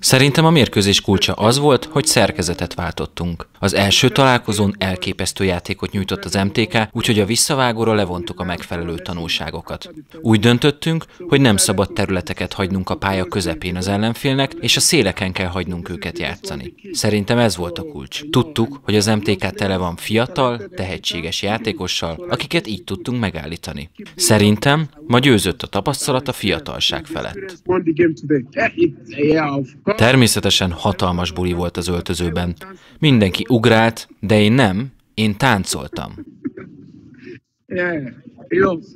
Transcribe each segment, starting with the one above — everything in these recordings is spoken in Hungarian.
Szerintem a mérkőzés kulcsa az volt, hogy szerkezetet váltottunk. Az első találkozón elképesztő játékot nyújtott az MTK, úgyhogy a visszavágóra levontuk a megfelelő tanulságokat. Úgy döntöttünk, hogy nem szabad területeket hagynunk a pálya közepén az ellenfélnek, és a széleken kell hagynunk őket játszani. Szerintem ez volt a kulcs. Tudtuk, hogy az MTK tele van fiatal, tehetséges játékossal, akiket így tudtunk megállítani. Szerintem ma győzött a tapasztalat a fiatalság felett. Természetesen hatalmas buli volt az öltözőben. Mindenki ugrált, de én nem, én táncoltam.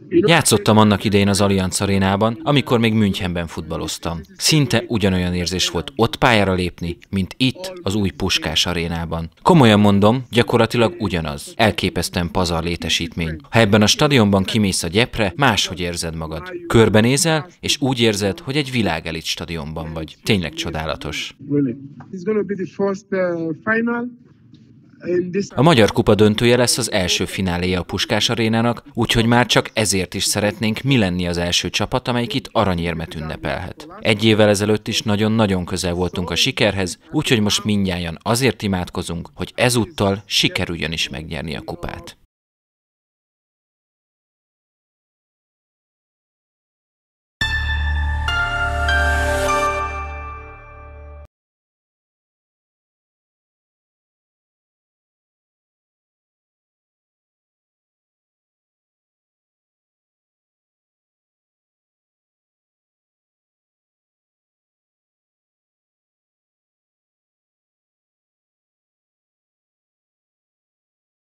Játszottam annak idején az Allianz arénában, amikor még Münchenben futballoztam. Szinte ugyanolyan érzés volt ott pályára lépni, mint itt, az új Puskás arénában. Komolyan mondom, gyakorlatilag ugyanaz. Elképesztően pazar létesítmény. Ha ebben a stadionban kimész a gyepre, máshogy érzed magad. Körbenézel, és úgy érzed, hogy egy világelit stadionban vagy. Tényleg csodálatos. A Magyar Kupa döntője lesz az első fináléja a Puskás Arénának, úgyhogy már csak ezért is szeretnénk mi lenni az első csapat, amelyik itt aranyérmet ünnepelhet. Egy évvel ezelőtt is nagyon-nagyon közel voltunk a sikerhez, úgyhogy most mindjárt azért imádkozunk, hogy ezúttal sikerüljön is megnyerni a kupát.